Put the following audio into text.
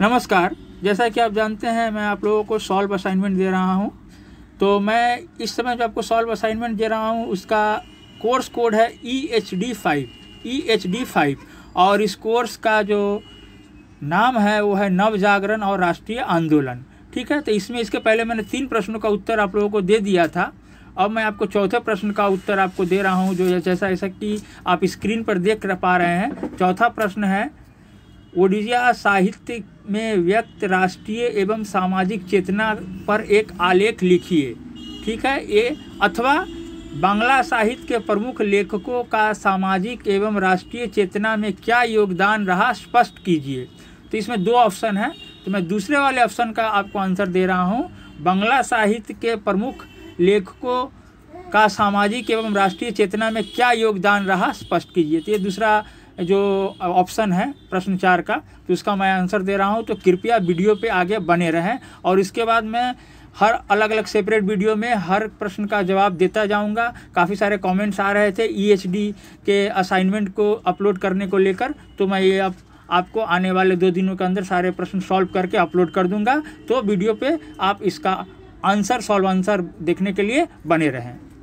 नमस्कार जैसा कि आप जानते हैं मैं आप लोगों को सॉल्व असाइनमेंट दे रहा हूं तो मैं इस समय जो आपको सॉल्व असाइनमेंट दे रहा हूं उसका कोर्स कोड है E H D five E H D five और इस कोर्स का जो नाम है वो है नव जागरण और राष्ट्रीय आंदोलन ठीक है तो इसमें इसके पहले मैंने तीन प्रश्नों का उत्तर आप लोगों को दे दिया था अब मैं आपको चौथे प्रश्न का उत्तर आपको दे रहा हूँ जो जैसा ऐसा कि आप स्क्रीन पर देख पा रहे हैं चौथा प्रश्न है ओडिया साहित्य में व्यक्त राष्ट्रीय एवं सामाजिक चेतना पर एक आलेख लिखिए ठीक है ये अथवा बांग्ला साहित्य के प्रमुख लेखकों का सामाजिक एवं राष्ट्रीय चेतना में क्या योगदान रहा स्पष्ट कीजिए तो इसमें दो ऑप्शन हैं तो मैं दूसरे वाले ऑप्शन का आपको आंसर दे रहा हूँ बांग्ला साहित्य के प्रमुख लेखकों का सामाजिक एवं राष्ट्रीय चेतना में क्या योगदान रहा स्पष्ट कीजिए तो ये दूसरा जो ऑप्शन है प्रश्न चार का तो उसका मैं आंसर दे रहा हूँ तो कृपया वीडियो पे आगे बने रहें और इसके बाद मैं हर अलग अलग सेपरेट वीडियो में हर प्रश्न का जवाब देता जाऊंगा काफ़ी सारे कमेंट्स आ रहे थे ईएचडी e के असाइनमेंट को अपलोड करने को लेकर तो मैं ये अब आपको आने वाले दो दिनों के अंदर सारे प्रश्न सॉल्व करके अपलोड कर दूंगा तो वीडियो पे आप इसका आंसर सॉल्व आंसर देखने के लिए बने रहें